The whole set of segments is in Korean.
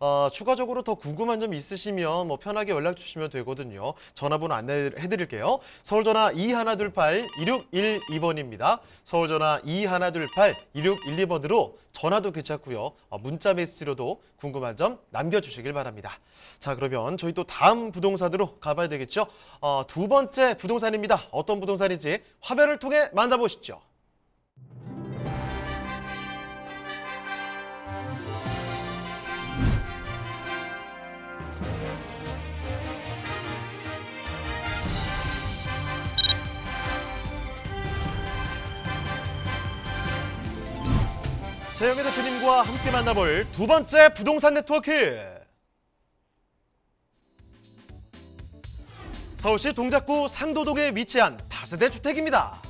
어, 추가적으로 더 궁금한 점 있으시면 뭐 편하게 연락 주시면 되거든요. 전화번호 안내해 드릴게요. 서울전화 2128 2612번입니다. 서울전화 2128 2612번으로 전화도 괜찮고요. 어, 문자 메시지로도 궁금한 점 남겨주시길 바랍니다. 자 그러면 저희 또 다음 부동산으로 가봐야 되겠죠. 어, 두 번째 부동산입니다. 어떤 부동산인지 화면을 통해 만나보시죠. 재영의 대표님과 함께 만나볼 두 번째 부동산 네트워크. 서울시 동작구 상도동에 위치한 다세대 주택입니다.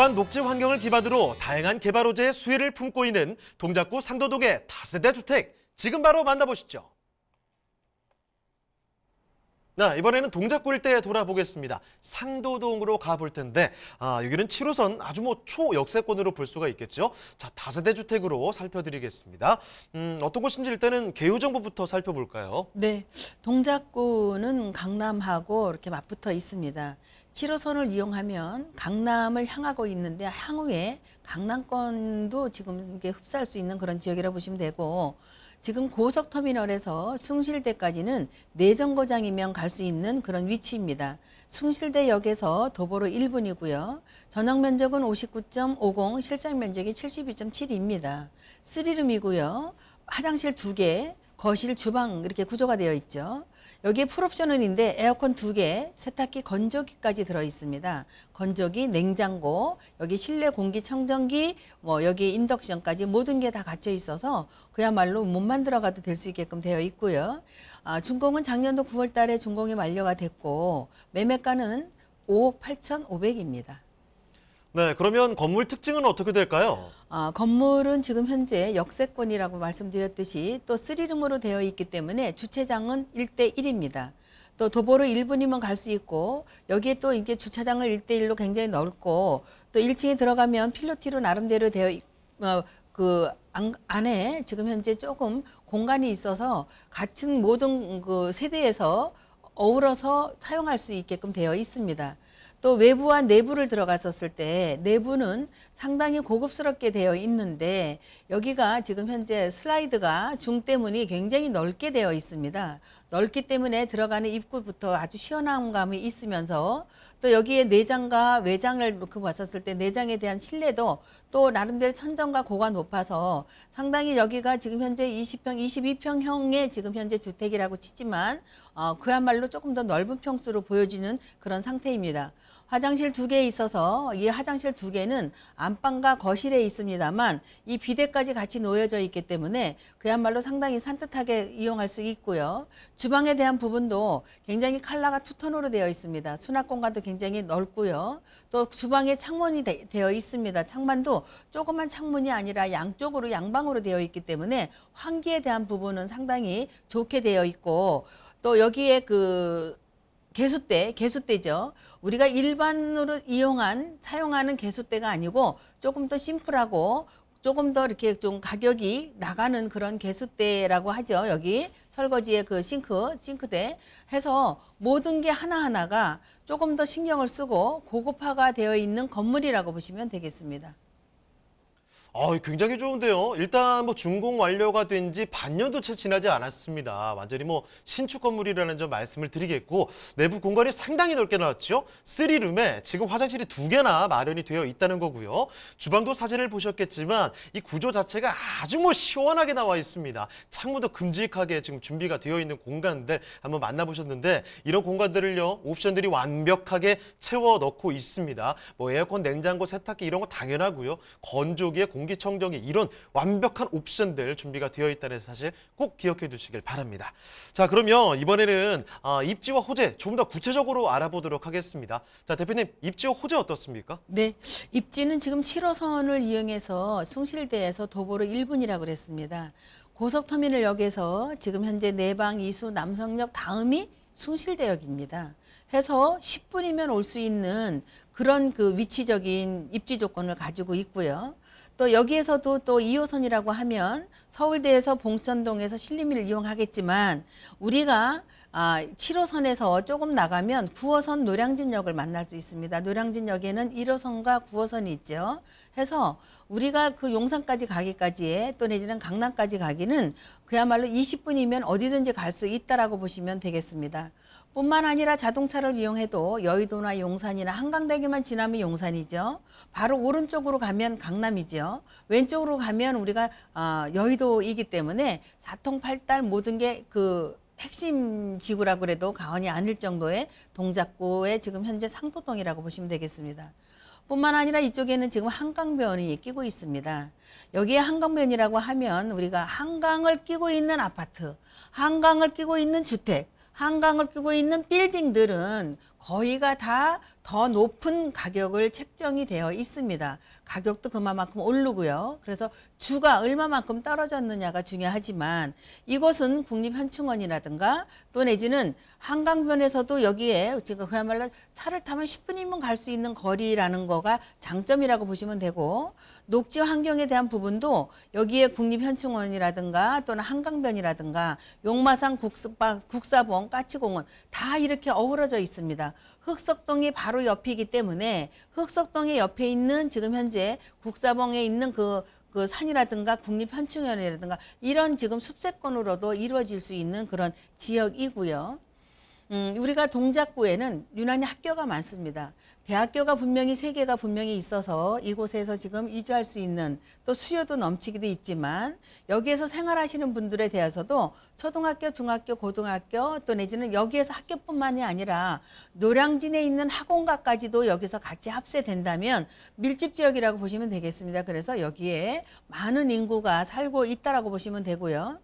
또한 녹지 환경을 기반으로 다양한 개발 호재의 수혜를 품고 있는 동작구 상도동의 다세대 주택 지금 바로 만나보시죠. 자, 이번에는 동작구 일대에 돌아보겠습니다. 상도동으로 가볼 텐데 아, 여기는 7호선 아주 뭐 초역세권으로 볼 수가 있겠죠. 자, 다세대 주택으로 살펴드리겠습니다. 음, 어떤 곳인지 일단은 개요 정보부터 살펴볼까요? 네, 동작구는 강남하고 이렇게 맞붙어 있습니다. 7호선을 이용하면 강남을 향하고 있는데 향후에 강남권도 지금 이게 흡수할 수 있는 그런 지역이라 고 보시면 되고 지금 고속터미널에서 숭실대까지는 내정거장이면 갈 수 있는 그런 위치입니다. 숭실대역에서 도보로 1분이고요. 전용 면적은 59.50, 실상 면적이 72.7입니다. 쓰리룸이고요. 화장실 2개, 거실, 주방 이렇게 구조가 되어 있죠. 여기에 풀옵션은있는데 에어컨 두개 세탁기, 건조기까지 들어 있습니다. 건조기, 냉장고, 여기 실내 공기 청정기, 뭐 여기 인덕션까지 모든 게 다 갖춰 있어서 그야말로 몸만 들어가도 될 수 있게끔 되어 있고요. 아, 준공은 작년도 9월 달에 준공이 완료가 됐고 매매가는 5억 8,500입니다. 네, 그러면 건물 특징은 어떻게 될까요? 아, 건물은 지금 현재 역세권이라고 말씀드렸듯이 또 쓰리룸으로 되어 있기 때문에 주차장은 1대1입니다. 또 도보로 1분이면 갈 수 있고 여기에 또 이게 주차장을 1대1로 굉장히 넓고 또 1층에 들어가면 필로티로 나름대로 되어 있, 어, 그 안에 지금 현재 조금 공간이 있어서 같은 모든 그 세대에서 어우러서 사용할 수 있게끔 되어 있습니다. 또 외부와 내부를 들어갔었을 때 내부는 상당히 고급스럽게 되어 있는데 여기가 지금 현재 슬라이드가 중 때문에 굉장히 넓게 되어 있습니다. 넓기 때문에 들어가는 입구부터 아주 시원한 감이 있으면서 또 여기에 내장과 외장을 놓고 봤었을 때 내장에 대한 신뢰도 또 나름대로 천정과 고가 높아서 상당히 여기가 지금 현재 20평, 22평형의 지금 현재 주택이라고 치지만 어, 그야말로 조금 더 넓은 평수로 보여지는 그런 상태입니다. 화장실 두개 있어서 이 화장실 두 개는 안방과 거실에 있습니다만 이 비대까지 같이 놓여져 있기 때문에 그야말로 상당히 산뜻하게 이용할 수 있고요. 주방에 대한 부분도 굉장히 칼라가 투톤으로 되어 있습니다. 수납 공간도 굉장히 넓고요. 또 주방에 창문이 되, 되어 있습니다. 창문도 조그만 창문이 아니라 양쪽으로 양방으로 되어 있기 때문에 환기에 대한 부분은 상당히 좋게 되어 있고 또 여기에 그 개수대, 개수대죠. 우리가 일반으로 이용한, 사용하는 개수대가 아니고 조금 더 심플하고 조금 더 이렇게 좀 가격이 나가는 그런 개수대라고 하죠. 여기 설거지의 그 싱크, 싱크대 해서 모든 게 하나하나가 조금 더 신경을 쓰고 고급화가 되어 있는 건물이라고 보시면 되겠습니다. 아, 굉장히 좋은데요. 일단 뭐 준공 완료가 된 지 반년도 채 지나지 않았습니다. 완전히 뭐 신축 건물이라는 점 말씀을 드리겠고 내부 공간이 상당히 넓게 나왔죠. 3룸에 지금 화장실이 두 개나 마련이 되어 있다는 거고요. 주방도 사진을 보셨겠지만 이 구조 자체가 아주 뭐 시원하게 나와 있습니다. 창문도 금직하게 지금 준비가 되어 있는 공간들 한번 만나보셨는데 이런 공간들을요 옵션들이 완벽하게 채워 넣고 있습니다. 뭐 에어컨, 냉장고, 세탁기 이런 거 당연하고요. 건조기에 공 공기청정기 이런 완벽한 옵션들 준비가 되어 있다는 사실 꼭 기억해 두시길 바랍니다. 자 그러면 이번에는 아, 입지와 호재 조금 더 구체적으로 알아보도록 하겠습니다. 자 대표님 입지와 호재 어떻습니까? 네, 입지는 지금 7호선을 이용해서 숭실대에서 도보로 1분이라고 그랬습니다. 고속터미널역에서 지금 현재 내방, 네 이수, 남성역 다음이 숭실대역입니다. 해서 10분이면 올 수 있는 그런 그 위치적인 입지 조건을 가지고 있고요. 또 여기에서도 또 2호선이라고 하면 서울대에서 봉천동에서 신림을 이용하겠지만 우리가 아, 7호선에서 조금 나가면 9호선 노량진역을 만날 수 있습니다. 노량진역에는 1호선과 9호선이 있죠. 해서 우리가 그 용산까지 가기까지에 또 내지는 강남까지 가기는 그야말로 20분이면 어디든지 갈 수 있다라고 보시면 되겠습니다. 뿐만 아니라 자동차를 이용해도 여의도나 용산이나 한강대교만 지나면 용산이죠. 바로 오른쪽으로 가면 강남이죠. 왼쪽으로 가면 우리가 어, 여의도이기 때문에 사통팔달 모든 게 그 핵심 지구라고 그래도 과언이 아닐 정도의 동작구의 지금 현재 상도동이라고 보시면 되겠습니다. 뿐만 아니라 이쪽에는 지금 한강변이 끼고 있습니다. 여기에 한강변이라고 하면 우리가 한강을 끼고 있는 아파트, 한강을 끼고 있는 주택, 한강을 끼고 있는 빌딩들은 거의가 다 더 높은 가격을 책정이 되어 있습니다. 가격도 그만큼 오르고요. 그래서 주가 얼마만큼 떨어졌느냐가 중요하지만 이곳은 국립현충원이라든가 또 내지는 한강변에서도 여기에 제가 그야말로 차를 타면 10분이면 갈 수 있는 거리라는 거가 장점이라고 보시면 되고 녹지 환경에 대한 부분도 여기에 국립현충원이라든가 또는 한강변이라든가 용마산 국사봉 까치공원 다 이렇게 어우러져 있습니다. 흑석동이 바로 옆이기 때문에 흑석동의 옆에 있는 지금 현재 국사봉에 있는 그그 그 산이라든가 국립현충원이라든가 이런 지금 숲세권으로도 이루어질 수 있는 그런 지역이고요. 음, 우리가 동작구에는 유난히 학교가 많습니다. 대학교가 분명히 세 개가 분명히 있어서 이곳에서 지금 이주할 수 있는 또 수요도 넘치기도 있지만 여기에서 생활하시는 분들에 대해서도 초등학교, 중학교, 고등학교 또 내지는 여기에서 학교뿐만이 아니라 노량진에 있는 학원가까지도 여기서 같이 합세된다면 밀집 지역이라고 보시면 되겠습니다. 그래서 여기에 많은 인구가 살고 있다라고 보시면 되고요.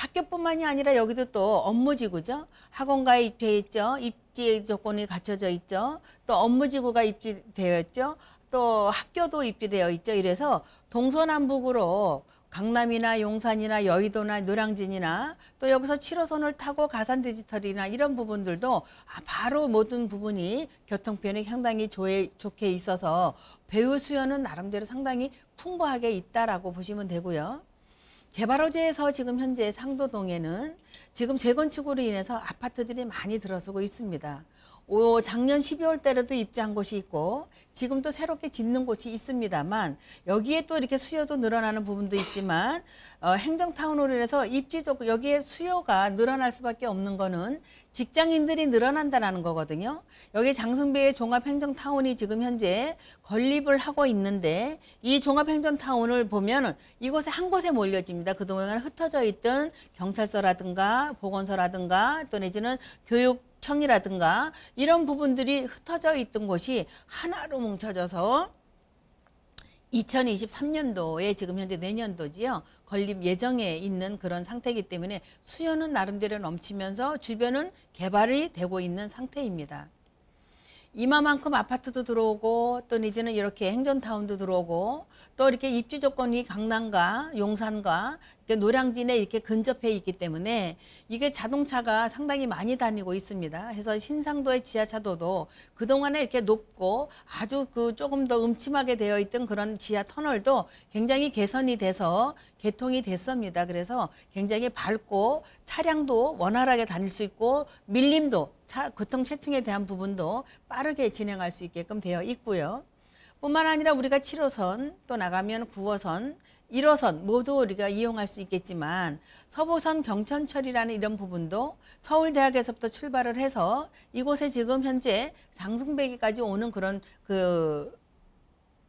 학교뿐만이 아니라 여기도 또 업무지구죠. 학원가에 입회했죠 입지 조건이 갖춰져 있죠. 또 업무지구가 입지되었죠또 학교도 입지되어 있죠. 이래서 동서남북으로 강남이나 용산이나 여의도나 노량진이나 또 여기서 7호선을 타고 가산 디지털이나 이런 부분들도 바로 모든 부분이 교통편이 상당히 조에, 좋게 있어서 배우 수요는 나름대로 상당히 풍부하게 있다라고 보시면 되고요. 개발호재에서 지금 현재 상도동에는 지금 재건축으로 인해서 아파트들이 많이 들어서고 있습니다. 오, 작년 12월 달에도 입지한 곳이 있고 지금도 새롭게 짓는 곳이 있습니다만 여기에 또 이렇게 수요도 늘어나는 부분도 있지만 어, 행정타운으로 인해서 입지적 여기에 수요가 늘어날 수밖에 없는 거는 직장인들이 늘어난다라는 거거든요. 여기 장승배의 종합행정타운이 지금 현재 건립을 하고 있는데 이 종합행정타운을 보면 이곳에 한 곳에 몰려집니다. 그동안 흩어져 있던 경찰서라든가 보건소라든가 또 내지는 교육 청이라든가 이런 부분들이 흩어져 있던 곳이 하나로 뭉쳐져서 2023년도에 지금 현재 내년도지요. 건립 예정에 있는 그런 상태이기 때문에 수요는 나름대로 넘치면서 주변은 개발이 되고 있는 상태입니다. 이마만큼 아파트도 들어오고 또 이제는 이렇게 행정타운도 들어오고 또 이렇게 입지 조건이 강남과 용산과 노량진에 이렇게 근접해 있기 때문에 이게 자동차가 상당히 많이 다니고 있습니다. 그래서 신상도의 지하차도도 그동안에 이렇게 높고 아주 그 조금 더 음침하게 되어 있던 그런 지하 터널도 굉장히 개선이 돼서 개통이 됐습니다. 그래서 굉장히 밝고 차량도 원활하게 다닐 수 있고 밀림도 차, 교통 체증에 대한 부분도 빠르게 진행할 수 있게끔 되어 있고요. 뿐만 아니라 우리가 7호선 또 나가면 9호선 1호선 모두 우리가 이용할 수 있겠지만 서부선 경천철이라는 이런 부분도 서울대학에서부터 출발을 해서 이곳에 지금 현재 장승배기까지 오는 그런 그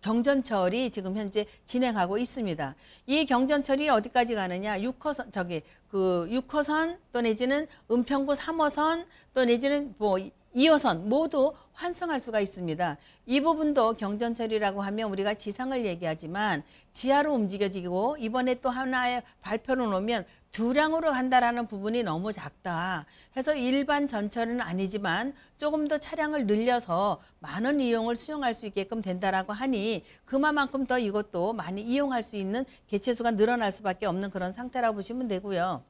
경전철이 지금 현재 진행하고 있습니다. 이 경전철이 어디까지 가느냐? 6호선 저기 그 6호선 또 내지는 은평구 3호선 또 내지는 뭐 2호선 모두 환승할 수가 있습니다. 이 부분도 경전철이라고 하면 우리가 지상을 얘기하지만 지하로 움직여지고 이번에 또 하나의 발표를 놓으면 두량으로 간다라는 부분이 너무 작다. 해서 일반 전철은 아니지만 조금 더 차량을 늘려서 많은 이용을 수용할 수 있게끔 된다라고 하니 그만큼 더 이것도 많이 이용할 수 있는 개체수가 늘어날 수밖에 없는 그런 상태라고 보시면 되고요.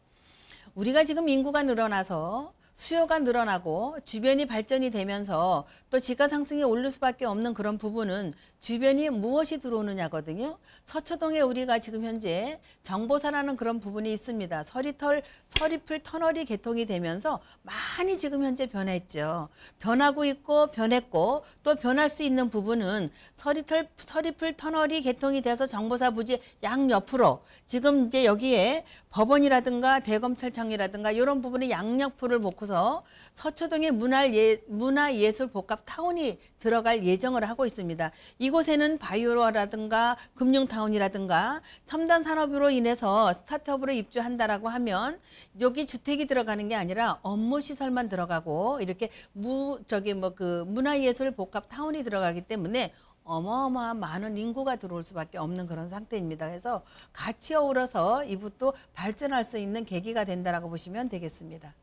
우리가 지금 인구가 늘어나서 수요가 늘어나고 주변이 발전이 되면서 또 지가 상승이 오를 수밖에 없는 그런 부분은 주변이 무엇이 들어오느냐거든요. 서초동에 우리가 지금 현재 정보사라는 그런 부분이 있습니다. 서리털, 서리풀 터널이 개통이 되면서 많이 지금 현재 변했죠. 변하고 있고 변했고 또 변할 수 있는 부분은 서리털, 서리풀 터널이 개통이 돼서 정보사 부지 양옆으로 지금 이제 여기에 법원이라든가 대검찰청이라든가 이런 부분이 양옆으로 놓고서 서초동의 문화예술복합 예, 타운이 들어갈 예정을 하고 있습니다. 이곳에는 바이오라든가 금융타운이라든가 첨단 산업으로 인해서 스타트업으로 입주한다라고 하면 여기 주택이 들어가는 게 아니라 업무시설만 들어가고 이렇게 무 저기 뭐 그 문화예술복합 타운이 들어가기 때문에 어마어마한 많은 인구가 들어올 수밖에 없는 그런 상태입니다. 그래서 같이 어우러서 이부 또 발전할 수 있는 계기가 된다라고 보시면 되겠습니다.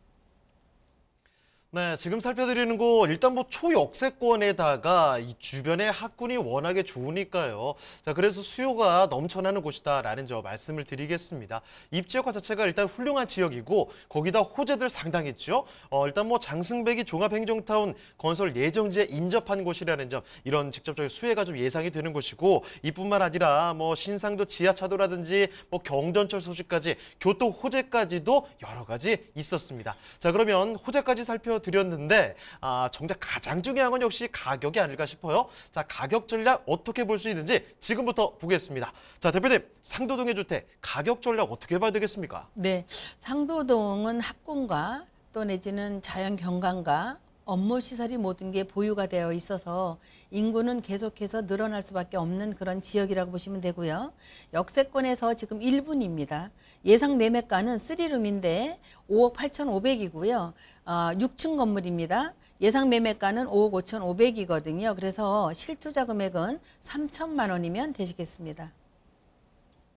네, 지금 살펴드리는 곳 일단 뭐 초역세권에다가 이주변에 학군이 워낙에 좋으니까요. 자, 그래서 수요가 넘쳐나는 곳이다라는 점 말씀을 드리겠습니다. 입지역화 자체가 일단 훌륭한 지역이고 거기다 호재들 상당했죠. 어, 일단 뭐 장승백이 종합행정타운 건설 예정지에 인접한 곳이라는 점 이런 직접적인 수혜가 좀 예상이 되는 곳이고 이뿐만 아니라 뭐 신상도 지하차도라든지 뭐 경전철 소식까지 교통 호재까지도 여러 가지 있었습니다. 자, 그러면 호재까지 살펴 드렸는데 아, 정작 가장 중요한 건 역시 가격이 아닐까 싶어요. 자 가격 전략 어떻게 볼 수 있는지 지금부터 보겠습니다. 자 대표님 상도동의 주택 가격 전략 어떻게 봐야 되겠습니까? 네, 상도동은 학군과 또 내지는 자연 경관과 업무 시설이 모든 게 보유가 되어 있어서 인구는 계속해서 늘어날 수밖에 없는 그런 지역이라고 보시면 되고요. 역세권에서 지금 1분입니다. 예상 매매가는 3룸인데 5억 8,500이고요. 어, 6층 건물입니다. 예상 매매가는 5억 5,500이거든요. 그래서 실투자 금액은 3천만 원이면 되시겠습니다.